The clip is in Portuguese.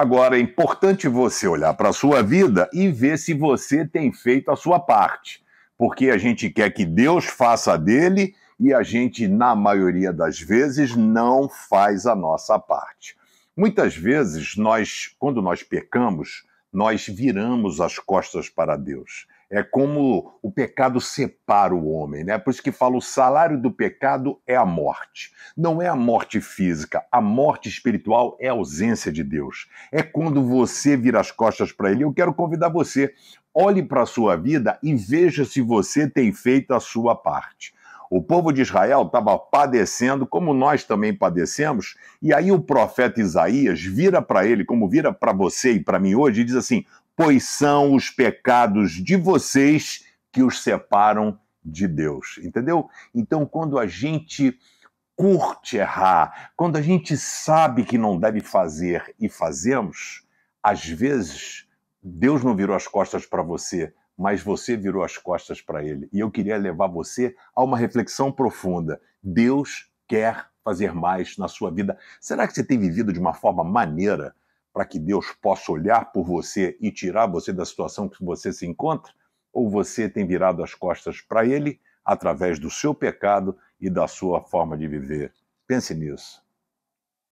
Agora é importante você olhar para a sua vida e ver se você tem feito a sua parte, porque a gente quer que Deus faça dele e a gente, na maioria das vezes, não faz a nossa parte. Muitas vezes nós, quando nós pecamos, nós viramos as costas para Deus. É como o pecado separa o homem, né? Por isso que fala o salário do pecado é a morte. Não é a morte física, a morte espiritual é a ausência de Deus. É quando você vira as costas para ele. Eu quero convidar você, olhe para a sua vida e veja se você tem feito a sua parte. O povo de Israel estava padecendo, como nós também padecemos, e aí o profeta Isaías vira para ele, como vira para você e para mim hoje, e diz assim: Pois são os pecados de vocês que os separam de Deus. Entendeu? Então, quando a gente curte errar, quando a gente sabe que não deve fazer e fazemos, às vezes Deus não virou as costas para você, mas você virou as costas para ele. E eu queria levar você a uma reflexão profunda. Deus quer fazer mais na sua vida. Será que você tem vivido de uma forma maneira para que Deus possa olhar por você e tirar você da situação que você se encontra? Ou você tem virado as costas para ele através do seu pecado e da sua forma de viver? Pense nisso.